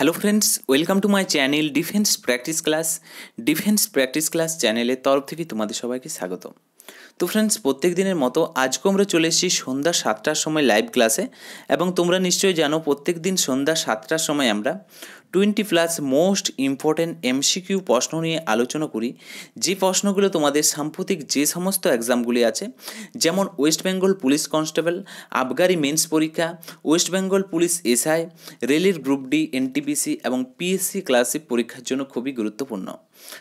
hello friends welcome to my channel defence practice class defence practice class চ্যানেলের তরফ থেকে তোমাদের সবাইকে স্বাগতম তো ফ্রেন্ডস প্রত্যেক দিনের মতো আজকে আমরা চলে এসেছি সন্ধ্যা সাতটার সময় লাইভ ক্লাসে এবং তোমরা নিশ্চয়ই জানো প্রত্যেক দিন সন্ধ্যা সাতটার সময় আমরা twenty plus most important MCQ প্রশ্ন নিয়ে আলোচনা করি যে প্রশ্নগুলো তোমাদের সাম্প্রতিক যে সমস্ত এক্সামগুলি আছে যেমন ওয়েস্ট বেঙ্গল পুলিশ কনস্টেবল আবগারি মেন্স পরীক্ষা ওয়েস্ট বেঙ্গল পুলিশ এসআই রেলের গ্রুপ ডি এনটিপিসি এবং পিএসসি ক্লাসিক e পরীক্ষার জন্য খুবই গুরুত্বপূর্ণ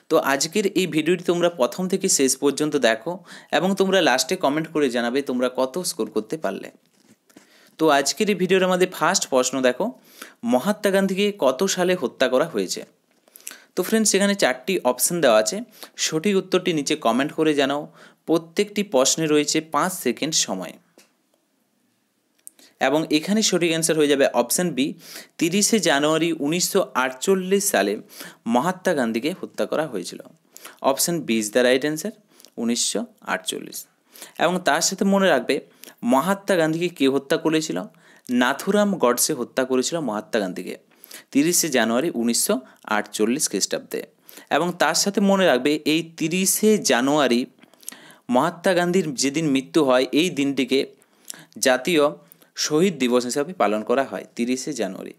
তো আজকের এই ভিডিওটি তোমরা প্রথম থেকে শেষ পর্যন্ত দেখো এবং এবং তোমরা লাস্টে কমেন্ট করে জানাবে তোমরা কত স্কোর করতে পারলে তো আজকের এই ভিডিওর আমাদের ফার্স্ট প্রশ্ন দেখো মহাত্মা গান্ধীকে কত সালে হত্যা করা হয়েছে তো ফ্রেন্ডস এখানে চারটি অপশান দেওয়া আছে সঠিক উত্তরটি নিচে কমেন্ট করে জানাও প্রত্যেকটি প্রশ্নে রয়েছে পাঁচ সেকেন্ড সময় এবং এখানে সঠিক অ্যান্সার হয়ে যাবে অপশান বি তিরিশে জানুয়ারি উনিশশো সালে মহাত্মা গান্ধীকে হত্যা করা হয়েছিল option B is the right answer উনিশশো এবং তার সাথে মনে রাখবে মহাত্মা গান্ধীকে কে হত্যা করেছিল নাথুরাম গডসে হত্যা করেছিল মহাত্মা গান্ধীকে তিরিশে জানুয়ারি উনিশশো আটচল্লিশ খ্রিস্টাব্দে এবং তার সাথে মনে রাখবে এই তিরিশে জানুয়ারি মহাত্মা গান্ধীর যেদিন মৃত্যু হয় এই দিনটিকে জাতীয় শহীদ দিবস হিসাবে পালন করা হয় তিরিশে জানুয়ারি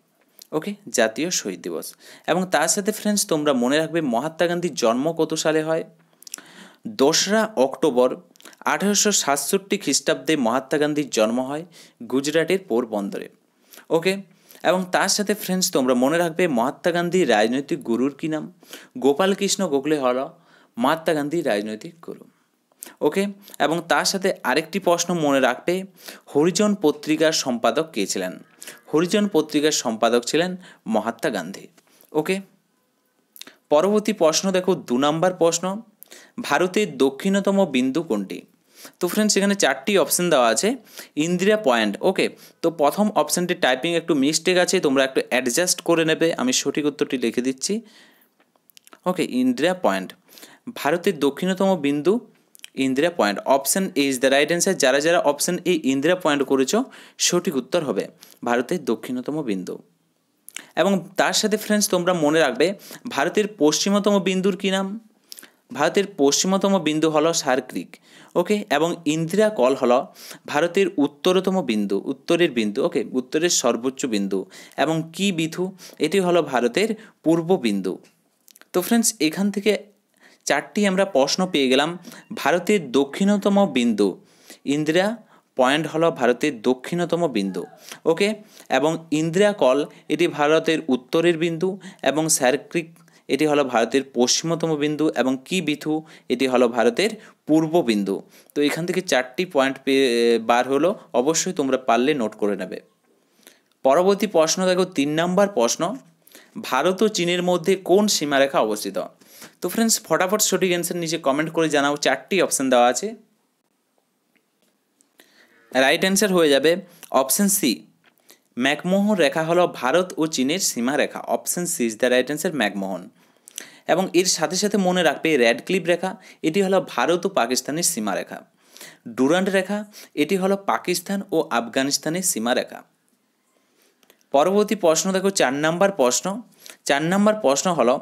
ওকে জাতীয় শহীদ দিবস এবং তার সাথে ফ্রেন্ডস তোমরা মনে রাখবে মহাত্মা গান্ধীর জন্ম কত সালে হয় দোসরা অক্টোবর আঠেরোশো সাতষট্টি খ্রিস্টাব্দে মহাত্মা গান্ধীর জন্ম হয় গুজরাটের পোরবন্দরে ওকে এবং তার সাথে ফ্রেন্ডস তোমরা মনে রাখবে মহাত্মা গান্ধীর রাজনৈতিক গুরুর কী নাম গোপালকৃষ্ণ গোখলে হল মহাত্মা গান্ধীর রাজনৈতিক গুরু ওকে এবং তার সাথে আরেকটি প্রশ্ন মনে রাখবে হরিজন পত্রিকার সম্পাদক কে ছিলেন হরিজন পত্রিকার সম্পাদক ছিলেন মহাত্মা গান্ধী ওকে পরবর্তী প্রশ্ন দেখো দু নম্বর প্রশ্ন ভারতের দক্ষিণতম বিন্দু কোনটি তো ফ্রেন্ডস এখানে চারটি অপশন দেওয়া আছে ইন্দিরা পয়েন্ট ওকে তো প্রথম অপশানটি টাইপিং একটু মিস্টেক আছে তোমরা একটু অ্যাডজাস্ট করে নেবে আমি সঠিক উত্তরটি লিখে দিচ্ছি ওকে ইন্দিরা পয়েন্ট ভারতের দক্ষিণতম বিন্দু Indira point option A is the right answer যারা যারা অপশান এ ইন্দিরা পয়েন্ট করেছ সঠিক উত্তর হবে ভারতের দক্ষিণতম বিন্দু এবং তার সাথে ফ্রেন্ডস তোমরা মনে রাখবে ভারতের পশ্চিমতম বিন্দুর কী নাম ভারতের পশ্চিমতম বিন্দু হল সার্ক্রিক ওকে এবং ইন্দিরা কল হল ভারতের উত্তরতম বিন্দু উত্তরের বিন্দু ওকে উত্তরের সর্বোচ্চ বিন্দু এবং কি বিধু এটি হলো ভারতের পূর্ব বিন্দু তো ফ্রেন্ডস এখান থেকে চারটি আমরা প্রশ্ন পেয়ে গেলাম ভারতের দক্ষিণতম বিন্দু ইন্দিরা পয়েন্ট হলো ভারতের দক্ষিণতম বিন্দু ওকে এবং ইন্দিরা কল এটি ভারতের উত্তরের বিন্দু এবং স্যারক্রিক এটি হলো ভারতের পশ্চিমতম বিন্দু এবং কি বিথু এটি হলো ভারতের পূর্ব বিন্দু তো এখান থেকে চারটি পয়েন্ট বার হলো অবশ্যই তোমরা পারলে নোট করে নেবে পরবর্তী প্রশ্ন দেখো তিন নম্বর প্রশ্ন ভারত ও চীনের মধ্যে কোন সীমারেখা অবস্থিত তো ফ্রেন্ডস ফটাফট সঠিক অ্যান্সার নিচে কমেন্ট করে জানাও চারটি অপশান দেওয়া আছে রাইট অ্যান্সার হয়ে যাবে অপশান সি ম্যাকমোহন রেখা হলো ভারত ও চীনের সীমারেখা option C is the right answer McMahon এবং এর সাথে সাথে মনে রাখবে রেড ক্লিপ রেখা এটি হলো ভারত ও পাকিস্তানের সীমারেখা ডুরান্ড রেখা এটি হলো পাকিস্তান ও আফগানিস্তানের সীমারেখা পরবর্তী প্রশ্ন দেখো চার নাম্বার প্রশ্ন চার নাম্বার প্রশ্ন হলো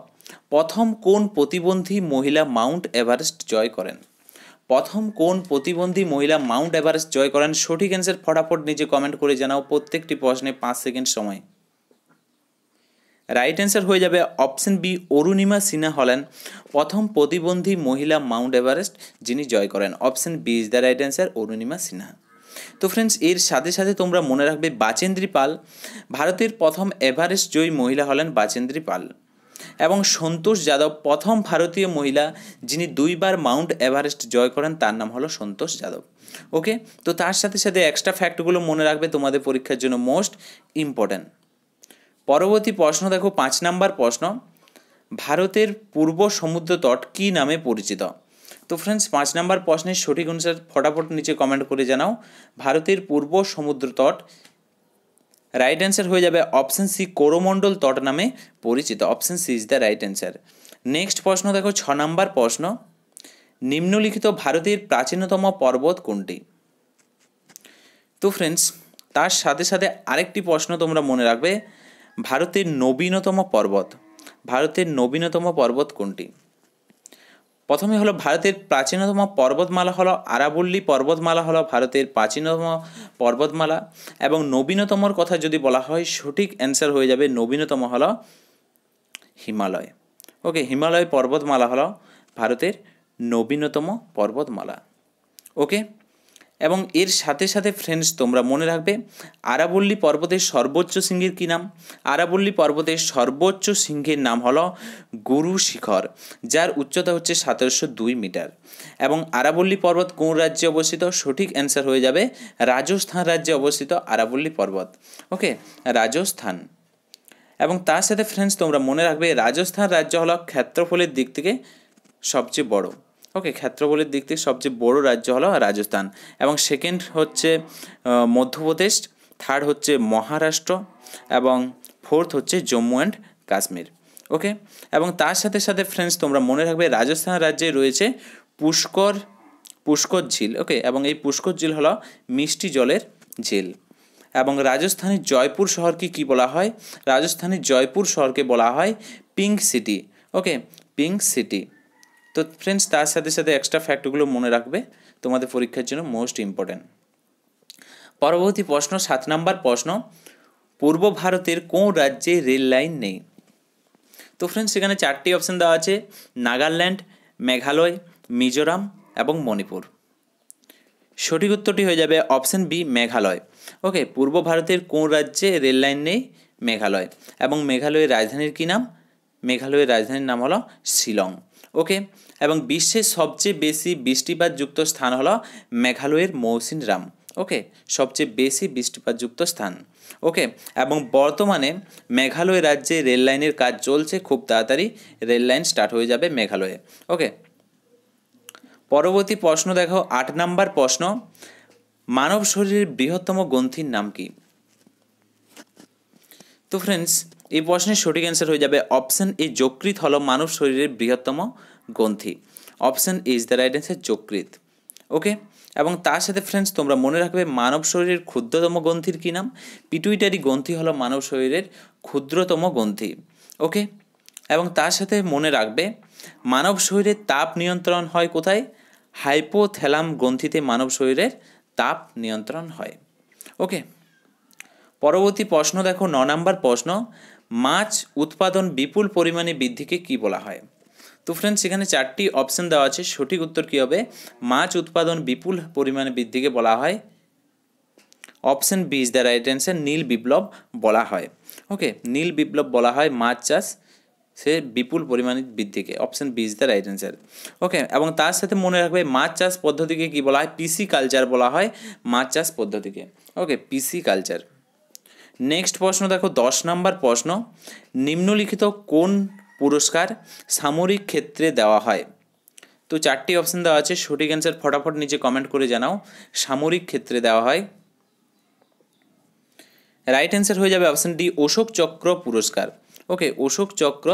প্রথম কোন প্রতিবন্ধী মহিলা মাউন্ট এভারেস্ট জয় করেন প্রথম কোন প্রতিবন্ধী মহিলা মাউন্ট এভারেস্ট জয় করেন সঠিক অ্যান্সার ফটাফট নিজে কমেন্ট করে জানাও প্রত্যেকটি প্রশ্নে পাঁচ সেকেন্ড সময় রাইট অ্যান্সার হয়ে যাবে অপশন বি অরুণিমা সিনহা হলেন প্রথম প্রতিবন্ধী মহিলা মাউন্ট এভারেস্ট যিনি জয় করেন option B is the right answer Arunima Sinha তো ফ্রেন্ডস এর সাথে সাথে তোমরা মনে রাখবে বাচেন্দ্রী পাল ভারতের প্রথম এভারেস্ট জয়ী মহিলা হলেন বাচেন্দ্রী পাল এবং সন্তোষ যাদব প্রথম ভারতীয় মহিলা যিনি দুইবার মাউন্ট এভারেস্ট জয় করেন তার নাম হলো সন্তোষ যাদব ওকে তো তার সাথে সাথে এক্সট্রা ফ্যাক্টগুলো মনে রাখবে তোমাদের পরীক্ষার জন্য মোস্ট ইম্পর্ট্যান্ট পরবর্তী প্রশ্ন দেখো পাঁচ নাম্বার প্রশ্ন ভারতের পূর্ব সমুদ্র তট কী নামে পরিচিত তো ফ্রেন্ডস পাঁচ নাম্বার প্রশ্নের সঠিক অনুসার ফটাফট নিচে কমেন্ট করে জানাও ভারতের পূর্ব সমুদ্র তট রাইট অ্যান্সার হয়ে যাবে অপশান সি কোরোমণ্ডল তট নামে পরিচিত option C is the right answer next প্রশ্ন দেখো ছ নম্বর প্রশ্ন নিম্নলিখিত ভারতের প্রাচীনতম পর্বত কোনটি তো ফ্রেন্ডস তার সাথে সাথে আরেকটি প্রশ্ন তোমরা মনে রাখবে ভারতের নবীনতম পর্বত ভারতের নবীনতম পর্বত কোনটি প্রথমে হলো ভারতের প্রাচীনতম পর্বতমালা হলো আরাবল্লী পর্বতমালা হলো ভারতের প্রাচীনতম পর্বতমালা এবং নবীনতমর কথা যদি বলা হয় সঠিক অ্যান্সার হয়ে যাবে নবীনতম হলো হিমালয় ওকে হিমালয় পর্বতমালা হলো ভারতের নবীনতম পর্বতমালা ওকে এবং এর সাথে সাথে ফ্রেন্ডস তোমরা মনে রাখবে আরাবল্লী পর্বতের সর্বোচ্চ সিংহের কী নাম আরাবল্লী পর্বতের সর্বোচ্চ সিংহের নাম হলো গুরু শিখর যার উচ্চতা হচ্ছে সতেরোশো দুই মিটার এবং আরাবল্লী পর্বত কোন রাজ্যে অবস্থিত সঠিক অ্যান্সার হয়ে যাবে রাজস্থান রাজ্যে অবস্থিত আরাবল্লী পর্বত ওকে রাজস্থান এবং তার সাথে ফ্রেন্ডস তোমরা মনে রাখবে রাজস্থান রাজ্য হলো ক্ষেত্রফলের দিক থেকে সবচেয়ে বড় ওকে ক্ষেত্রফলের দিক থেকে সবচেয়ে বড় রাজ্য হলো রাজস্থান এবং সেকেন্ড হচ্ছে মধ্যপ্রদেশ থার্ড হচ্ছে মহারাষ্ট্র এবং ফোর্থ হচ্ছে জম্মু অ্যান্ড কাশ্মীর ওকে এবং তার সাথে সাথে ফ্রেন্ডস তোমরা মনে রাখবে রাজস্থান রাজ্যে রয়েছে পুষ্কর পুষ্কর ঝিল ওকে এবং এই পুষ্কর ঝিল হলো মিষ্টি জলের ঝিল এবং রাজস্থানের জয়পুর শহরকে কি বলা হয় রাজস্থানের জয়পুর শহরকে বলা হয় pink city okay pink city তো ফ্রেন্ডস তার সাথে সাথে এক্সট্রা ফ্যাক্টগুলো মনে রাখবে তোমাদের পরীক্ষার জন্য মোস্ট ইম্পর্ট্যান্ট পরবর্তী প্রশ্ন সাত নম্বর প্রশ্ন পূর্ব ভারতের কোন রাজ্যে রেল লাইন নেই তো ফ্রেন্ডস সেখানে চারটি অপশান দেওয়া আছে নাগাল্যান্ড মেঘালয় মিজোরাম এবং মণিপুর সঠিক উত্তরটি হয়ে যাবে অপশান বি মেঘালয় ওকে পূর্ব ভারতের কোন রাজ্যে রেল লাইন নেই মেঘালয় এবং মেঘালয়ের রাজধানীর কী নাম মেঘালয়ের রাজধানীর নাম হলো শিলং ওকে এবং বিশ্বের সবচেয়ে বেশি বৃষ্টিপাতযুক্ত স্থান হলো মেঘালয়ের মৌসিন রাম ওকে সবচেয়ে বেশি বৃষ্টিপাতযুক্ত স্থান ওকে এবং বর্তমানে মেঘালয় রাজ্যে রেল লাইনের কাজ চলছে খুব তাড়াতাড়ি রেল লাইন স্টার্ট হয়ে যাবে মেঘালয়ে ওকে পরবর্তী প্রশ্ন দেখো আট নাম্বার প্রশ্ন মানব শরীরের বৃহত্তম গ্রন্থির নাম কি তো ফ্রেন্ডস এই প্রশ্নের সঠিক অ্যান্সার হয়ে যাবে অপশন এ যকৃত হলো মানব শরীরের বৃহত্তম গ্রন্থি option is the right answer যকৃত ওকে এবং তার সাথে ফ্রেন্ডস তোমরা মনে রাখবে মানব শরীরের ক্ষুদ্রতম গ্রন্থির কী নাম পিটুইটারি গ্রন্থি হলো মানব শরীরের ক্ষুদ্রতম গ্রন্থি ওকে এবং তার সাথে মনে রাখবে মানব শরীরের তাপ নিয়ন্ত্রণ হয় কোথায় হাইপোথ্যালাম গ্রন্থিতে মানব শরীরের তাপ নিয়ন্ত্রণ হয় ওকে পরবর্তী প্রশ্ন দেখো ন নম্বর প্রশ্ন মাছ উৎপাদন বিপুল পরিমাণে বৃদ্ধিকে কি বলা হয় তো ফ্রেন্ডস সেখানে চারটি অপশন দেওয়া আছে সঠিক উত্তর কী হবে মাছ উৎপাদন বিপুল পরিমাণে বৃদ্ধিকে বলা হয় option B is the right answer নীল বিপ্লব বলা হয় ওকে নীল বিপ্লব বলা হয় মাছ চাষ সে বিপুল পরিমাণে বৃদ্ধিকে option B is the right answer okay এবং তার সাথে মনে রাখবে মাছ চাষ পদ্ধতিকে কি বলা হয় পিসি কালচার বলা হয় মাছ চাষ পদ্ধতিকে ওকে পিসি কালচার নেক্সট প্রশ্ন দেখো দশ নম্বর প্রশ্ন নিম্নলিখিত কোন পুরস্কার সামরিক ক্ষেত্রে দেওয়া হয় তো চারটি অপশান দেওয়া আছে সঠিক অ্যান্সার ফটাফট নিচে কমেন্ট করে জানাও সামরিক ক্ষেত্রে দেওয়া হয় রাইট অ্যান্সার হয়ে যাবে অপশান ডি অশোক চক্র পুরস্কার ওকে অশোক চক্র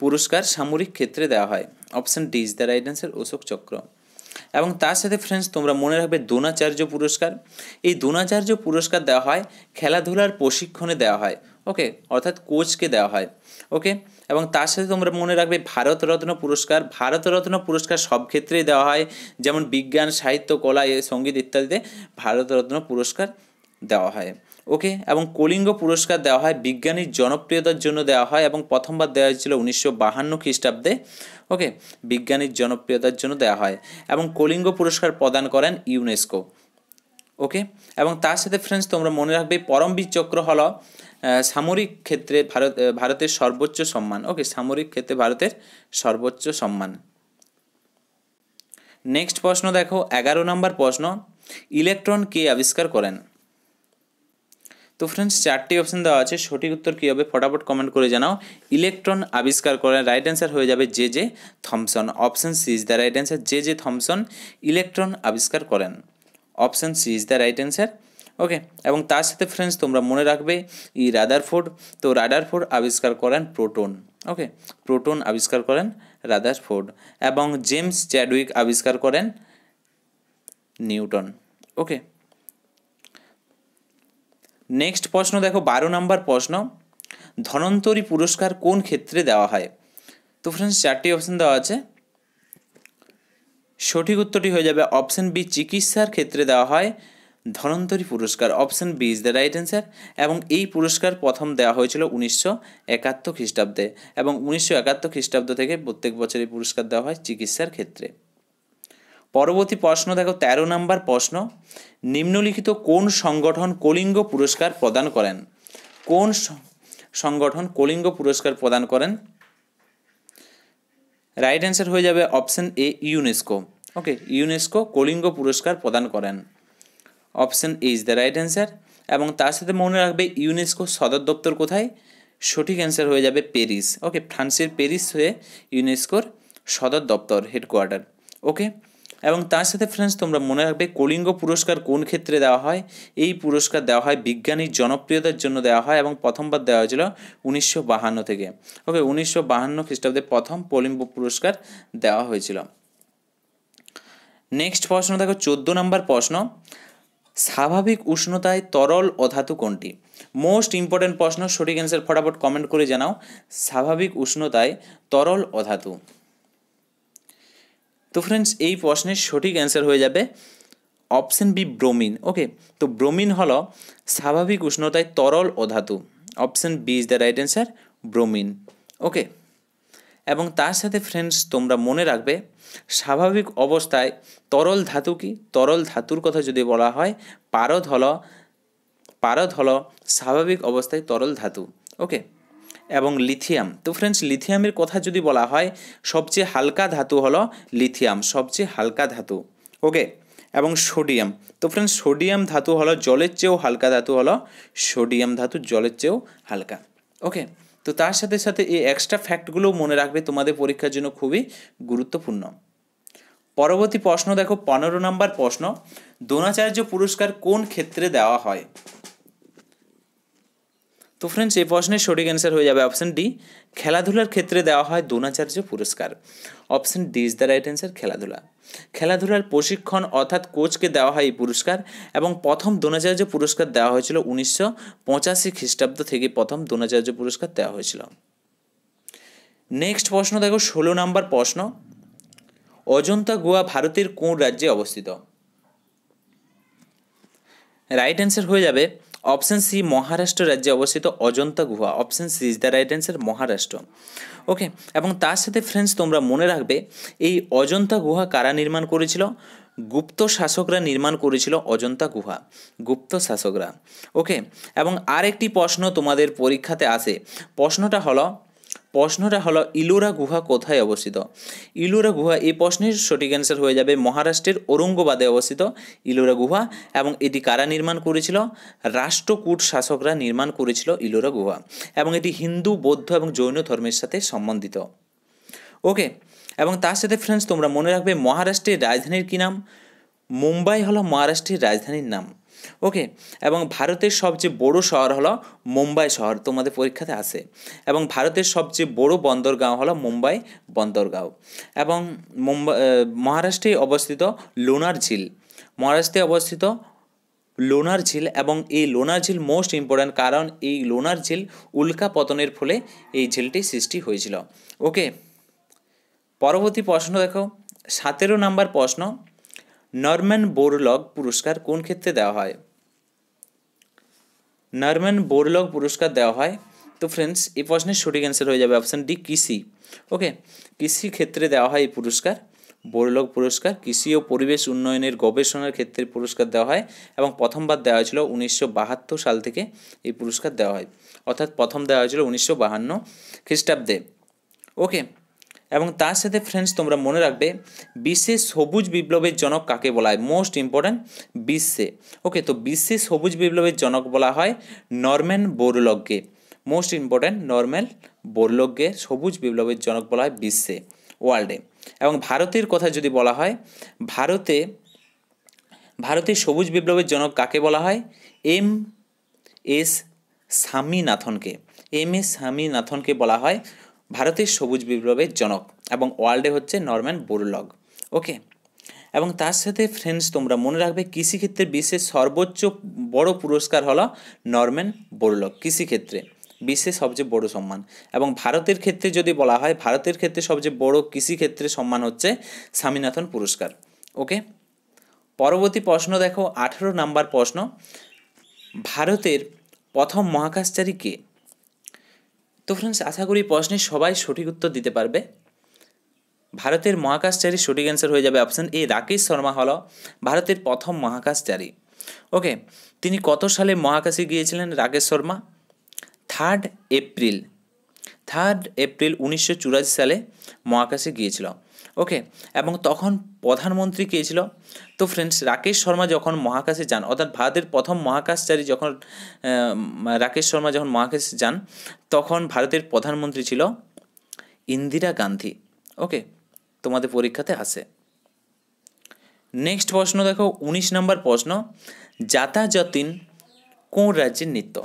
পুরস্কার সামরিক ক্ষেত্রে দেওয়া হয় option D is the right answer Ashok Chakra এবং তার সাথে ফ্রেন্ডস তোমরা মনে রাখবে দ্রোণাচার্য পুরস্কার এই দ্রোণাচার্য পুরস্কার দেওয়া হয় খেলাধুলার প্রশিক্ষণে দেওয়া হয় ওকে অর্থাৎ কোচকে দেওয়া হয় ওকে এবং তার সাথে তোমরা মনে রাখবে ভারতরত্ন পুরস্কার ভারতরত্ন পুরস্কার সব ক্ষেত্রেই দেওয়া হয় যেমন বিজ্ঞান সাহিত্য কলা সঙ্গীত ইত্যাদিতে ভারতরত্ন পুরস্কার দেওয়া হয় ওকে এবং কলিঙ্গ পুরস্কার দেওয়া হয় বিজ্ঞানীর জনপ্রিয়তার জন্য দেওয়া হয় এবং প্রথমবার দেওয়া হয়েছিল উনিশশো বাহান্ন খ্রিস্টাব্দে ওকে বিজ্ঞানীর জনপ্রিয়তার জন্য দেওয়া হয় এবং কলিঙ্গ পুরস্কার প্রদান করেন ইউনেস্কো ওকে এবং তার সাথে ফ্রেন্ডস তোমরা মনে রাখবে পরমবীর চক্র হলো সামরিক ক্ষেত্রে ভারত ভারতের সর্বোচ্চ সম্মান ওকে সামরিক ক্ষেত্রে ভারতের সর্বোচ্চ সম্মান নেক্সট প্রশ্ন দেখো এগারো নম্বর প্রশ্ন ইলেকট্রন কে আবিষ্কার করেন তো ফ্রেন্ডস চারটি অপশন দেওয়া আছে সঠিক উত্তর কী হবে ফটাফট কমেন্ট করে জানাও ইলেকট্রন আবিষ্কার করেন রাইট অ্যান্সার হয়ে যাবে J J Thomson option C is the right answer J J Thomson electron আবিষ্কার করেন option C is the right answer okay এবং তার সাথে ফ্রেন্ডস তোমরা মনে রাখবে ই রাদারফোর্ড তো রাদারফোর্ড আবিষ্কার করেন প্রোটন ওকে প্রোটন আবিষ্কার করেন রাদারফোর্ড এবং জেমস চ্যাডউইক আবিষ্কার করেন নিউটন ওকে নেক্সট প্রশ্ন দেখো বারো নম্বর প্রশ্ন ধনন্তরী পুরস্কার কোন ক্ষেত্রে দেওয়া হয় তো ফ্রেন্ডস চারটি অপশন দেওয়া আছে সঠিক উত্তরটি হয়ে যাবে অপশন বি চিকিৎসার ক্ষেত্রে দেওয়া হয় ধনন্তরী পুরস্কার option B is the right answer এবং এই পুরস্কার প্রথম দেওয়া হয়েছিল উনিশশো একাত্তর খ্রিস্টাব্দে এবং উনিশশো একাত্তর খ্রিস্টাব্দ থেকে প্রত্যেক বছর এই পুরস্কার দেওয়া হয় চিকিৎসার ক্ষেত্রে পরবর্তী প্রশ্ন দেখো ১৩ নম্বর প্রশ্ন নিম্নলিখিত কোন সংগঠন কলিঙ্গ পুরস্কার প্রদান করেন কোন সংগঠন কলিঙ্গ পুরস্কার প্রদান করেন রাইট অ্যান্সার হয়ে যাবে option A UNESCO okay UNESCO Kalinga পুরস্কার প্রদান করেন option is the right answer এবং তার সাথে মনে রাখবে ইউনেস্কো সদর দপ্তর কোথায় সঠিক অ্যান্সার হয়ে যাবে প্যারিস ওকে ফ্রান্সের প্যারিস হয়ে ইউনেস্কোর সদর দপ্তর হেডকোয়ার্টার ওকে এবং তার সাথে ফ্রেন্ডস তোমরা মনে রাখবে কলিঙ্গ পুরস্কার কোন ক্ষেত্রে দেওয়া হয় এই পুরস্কার দেওয়া হয় বিজ্ঞানীর জনপ্রিয়তার জন্য দেওয়া হয় এবং প্রথমবার দেওয়া হয়েছিল উনিশশো বাহান্ন থেকে ওকে উনিশশো বাহান্ন খ্রিস্টাব্দে প্রথম কলিঙ্গ পুরস্কার দেওয়া হয়েছিল নেক্সট প্রশ্ন দেখো চোদ্দো নম্বর প্রশ্ন স্বাভাবিক উষ্ণতায় তরল অধাতু কোনটি মোস্ট ইম্পর্টেন্ট প্রশ্ন সঠিক অ্যান্সার ফটাফট কমেন্ট করে জানাও স্বাভাবিক উষ্ণতায় তরল অধাতু তো ফ্রেন্ডস এই প্রশ্নের সঠিক অ্যান্সার হয়ে যাবে অপশন বি ব্রোমিন ওকে তো ব্রোমিন হল স্বাভাবিক উষ্ণতায় তরল অধাতু option B is the right answer bromine okay এবং তার সাথে ফ্রেন্ডস তোমরা মনে রাখবে স্বাভাবিক অবস্থায় তরল ধাতু কি তরল ধাতুর কথা যদি বলা হয় পারদ হল পারদ হল স্বাভাবিক অবস্থায় তরল ধাতু ওকে এবং লিথিয়াম তো ফ্রেন্ডস লিথিয়ামের কথা যদি বলা হয় সবচেয়ে হালকা ধাতু হলো লিথিয়াম সবচেয়ে হালকা ধাতু ওকে এবং সোডিয়াম তো ফ্রেন্ডস সোডিয়াম ধাতু হলো জলের চেয়েও হালকা ধাতু হলো সোডিয়াম ধাতু জলের চেয়েও হালকা ওকে তো তার সাথে সাথে এই এক্সট্রা ফ্যাক্টগুলোও মনে রাখবে তোমাদের পরীক্ষার জন্য খুবই গুরুত্বপূর্ণ পরবর্তী প্রশ্ন দেখো পনেরো নম্বর প্রশ্ন দ্রোণাচার্য পুরস্কার কোন ক্ষেত্রে দেওয়া হয় তো ফ্রেন্ডস এই প্রশ্নের সঠিক অ্যান্সার হয়ে যাবে অপশন ডি খেলাধুলার ক্ষেত্রে দেওয়া হয় দ্রোণাচার্য পুরস্কার option D is the right answer খেলাধুলা খেলাধুলার প্রশিক্ষণ অর্থাৎ কোচকে দেওয়া হয় এই পুরস্কার এবং প্রথম দ্রোণাচার্য পুরস্কার দেওয়া হয়েছিল উনিশশো পঁচাশি খ্রিস্টাব্দ থেকে প্রথম দ্রোণাচার্য পুরস্কার দেওয়া হয়েছিল নেক্সট প্রশ্ন দেখো ষোলো নম্বর প্রশ্ন অজন্তা গোয়া ভারতের কোন রাজ্যে অবস্থিত রাইট অ্যান্সার হয়ে যাবে অপশান সি মহারাষ্ট্র রাজ্যে অবস্থিত অজন্তা গুহা option C is the right answer Maharashtra okay এবং তার সাথে ফ্রেন্ডস তোমরা মনে রাখবে এই অজন্তা গুহা কারা নির্মাণ করেছিল গুপ্ত শাসকরা নির্মাণ করেছিল অজন্তা গুহা গুপ্ত শাসকরা ওকে এবং আরেকটি প্রশ্ন তোমাদের পরীক্ষাতে আসে প্রশ্নটা হলো প্রশ্নটা হলো ইলোরা গুহা কোথায় অবস্থিত ইলোরা গুহা এই প্রশ্নের সঠিক অ্যান্সার হয়ে যাবে মহারাষ্ট্রের ঔরঙ্গবাদে অবস্থিত ইলোরা গুহা এবং এটি কারা নির্মাণ করেছিল রাষ্ট্রকূট শাসকরা নির্মাণ করেছিল ইলোরা গুহা এবং এটি হিন্দু বৌদ্ধ এবং জৈন ধর্মের সাথে সম্বন্ধিত ওকে এবং তার সাথে ফ্রেন্ডস তোমরা মনে রাখবে মহারাষ্ট্রের রাজধানীর কী নাম মুম্বাই হলো মহারাষ্ট্রের রাজধানীর নাম ওকে এবং ভারতের সবচেয়ে বড় শহর হলো মুম্বাই শহর তোমাদের পরীক্ষাতে আছে এবং ভারতের সবচেয়ে বড় বন্দরগাঁও হলো মুম্বাই বন্দরগাঁও এবং মুম্বাই মহারাষ্ট্রে অবস্থিত লোনার ঝিল মহারাষ্ট্রে অবস্থিত লোনার ঝিল এবং এই লোনার ঝিল মোস্ট ইম্পর্ট্যান্ট কারণ এই লোনার ঝিল উল্কা পতনের ফলে এই ঝিলটি সৃষ্টি হয়েছিল ওকে পরবর্তী প্রশ্ন দেখো সতেরো নাম্বার প্রশ্ন নরম্যান বোরলগ পুরস্কার কোন ক্ষেত্রে দেওয়া হয় নরম্যান বোরলগ পুরস্কার দেওয়া হয় তো ফ্রেন্ডস এই প্রশ্নের সঠিক অ্যান্সার হয়ে যাবে অপশান ডি কৃষি ওকে কৃষি ক্ষেত্রে দেওয়া হয় এই পুরস্কার বোরলগ পুরস্কার কৃষি ও পরিবেশ উন্নয়নের গবেষণার ক্ষেত্রে পুরস্কার দেওয়া হয় এবং প্রথমবার দেওয়া হয়েছিল উনিশশো সাল থেকে এই পুরস্কার দেওয়া হয় অর্থাৎ প্রথম দেওয়া হয়েছিল উনিশশো বাহান্ন খ্রিস্টাব্দে ওকে এবং তার সাথে ফ্রেন্ডস তোমরা মনে রাখবে বিশ্বে সবুজ বিপ্লবের জনক কাকে বলা হয় মোস্ট ইম্পর্ট্যান্ট বিশ্বে ওকে তো বিশ্বে সবুজ বিপ্লবের জনক বলা হয় নর্ম্যান বোরলগকে মোস্ট ইম্পর্ট্যান্ট নর্ম্যাল বোরলগকে সবুজ বিপ্লবের জনক বলা হয় বিশ্বে ওয়ার্ল্ডে এবং ভারতের কথা যদি বলা হয় ভারতে ভারতের সবুজ বিপ্লবের জনক কাকে বলা হয় এম এস স্বামীনাথনকে এম এস স্বামীনাথনকে বলা হয় ভারতের সবুজ বিপ্লবের জনক এবং ওয়ার্ল্ডে হচ্ছে নরম্যান বোরলগ ওকে এবং তার সাথে ফ্রেন্ডস তোমরা মনে রাখবে কৃষিক্ষেত্রে বিশ্বের সর্বোচ্চ বড় পুরস্কার হলো নরম্যান বোরলগ কৃষিক্ষেত্রে বিশ্বের সবচেয়ে বড় সম্মান এবং ভারতের ক্ষেত্রে যদি বলা হয় ভারতের ক্ষেত্রে সবচেয়ে বড় কৃষিক্ষেত্রে সম্মান হচ্ছে স্বামীনাথন পুরস্কার ওকে পরবর্তী প্রশ্ন দেখো আঠেরো নাম্বার প্রশ্ন ভারতের প্রথম মহাকাশচারী কে তো ফ্রেন্ডস আশা করি প্রশ্নে সবাই সঠিক উত্তর দিতে পারবে ভারতের মহাকাশচারী সঠিক অ্যান্সার হয়ে যাবে অপশান এ রাকেশ শর্মা হল ভারতের প্রথম মহাকাশচারী ওকে তিনি কত সালে মহাকাশে গিয়েছিলেন Rakesh Sharma third April third April উনিশশো সালে মহাকাশে গিয়েছিল ওকে এবং তখন প্রধানমন্ত্রী কে ছিল তো ফ্রেন্ডস রাকেশ শর্মা যখন মহাকাশে যান অর্থাৎ ভারতের প্রথম মহাকাশচারী যখন রাকেশ শর্মা যখন মহাকাশে যান তখন ভারতের প্রধানমন্ত্রী ছিল ইন্দিরা গান্ধী ওকে তোমাদের পরীক্ষাতে আসে নেক্সট প্রশ্ন দেখো উনিশ নম্বর প্রশ্ন যতীন কোন রাজ্যের নৃত্য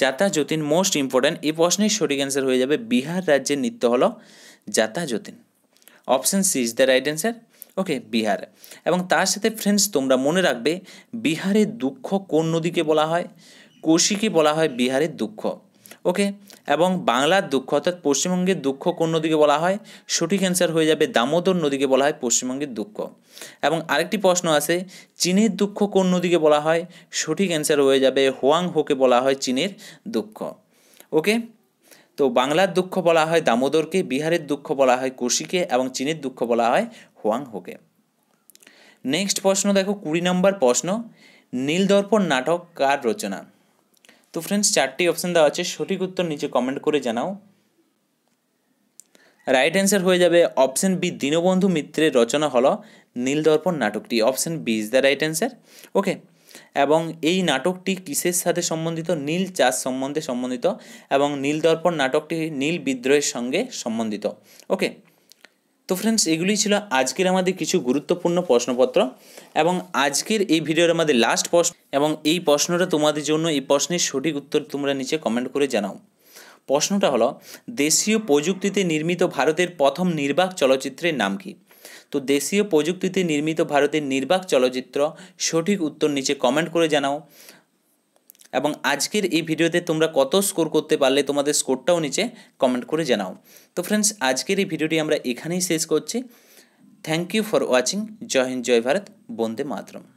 যাতা যতীন মোস্ট ইম্পর্ট্যান্ট এই প্রশ্নের সঠিক অ্যান্সার হয়ে যাবে বিহার রাজ্যের নৃত্য হলো জাতা যতীন option C is the right answer okay Bihar এবং তার সাথে ফ্রেন্ডস তোমরা মনে রাখবে বিহারের দুঃখ কোন নদীকে বলা হয় কোশিকে বলা হয় বিহারের দুঃখ ওকে এবং বাংলার দুঃখ অর্থাৎ পশ্চিমবঙ্গের দুঃখ কোন নদীকে বলা হয় সঠিক অ্যান্সার হয়ে যাবে দামোদর নদীকে বলা হয় পশ্চিমবঙ্গের দুঃখ এবং আরেকটি প্রশ্ন আছে চীনের দুঃখ কোন নদীকে বলা হয় সঠিক অ্যান্সার হয়ে যাবে হোয়াং হোকে বলা হয় চীনের দুঃখ ওকে তো বাংলার দুঃখ বলা হয় দামোদরকে বিহারের দুঃখ বলা হয় কোশিকে এবং চীনের দুঃখ বলা হয় হোয়াং হোকে নেক্সট প্রশ্ন দেখো কুড়ি নম্বর প্রশ্ন নীলদর্পণ নাটক কার রচনা তো ফ্রেন্ডস চারটি অপশান দেওয়া আছে সঠিক উত্তর নিচে কমেন্ট করে জানাও রাইট অ্যান্সার হয়ে যাবে অপশান বি দীনবন্ধু মিত্রের রচনা হল নীলদর্পণ নাটকটি option B is the right answer okay এবং এই নাটকটি কিসের সাথে সম্বন্ধিত নীল চাষ সম্বন্ধে সম্বন্ধিত এবং নীল দর্পণ নাটকটি নীল বিদ্রোহের সঙ্গে সম্বন্ধিত ওকে তো ফ্রেন্ডস এগুলি ছিল আজকের আমাদের কিছু গুরুত্বপূর্ণ প্রশ্নপত্র এবং আজকের এই ভিডিওর আমাদের লাস্ট প্রশ্ন এবং এই প্রশ্নটা তোমাদের জন্য এই প্রশ্নের সঠিক উত্তর তোমরা নিচে কমেন্ট করে জানাও প্রশ্নটা হলো দেশীয় প্রযুক্তিতে নির্মিত ভারতের প্রথম নির্বাক চলচ্চিত্রের নাম কী তো দেশীয় প্রযুক্তিতে নির্মিত ভারতের নির্বাক চলচ্চিত্র সঠিক উত্তর নিচে কমেন্ট করে জানাও এবং আজকের এই ভিডিওতে তোমরা কত স্কোর করতে পারলে তোমাদের স্কোরটাও নিচে কমেন্ট করে জানাও তো ফ্রেন্ডস আজকের এই ভিডিওটি আমরা এখানেই শেষ করছি থ্যাংক ইউ ফর ওয়াচিং জয় হিন্দ জয় ভারত বন্দে মাতরম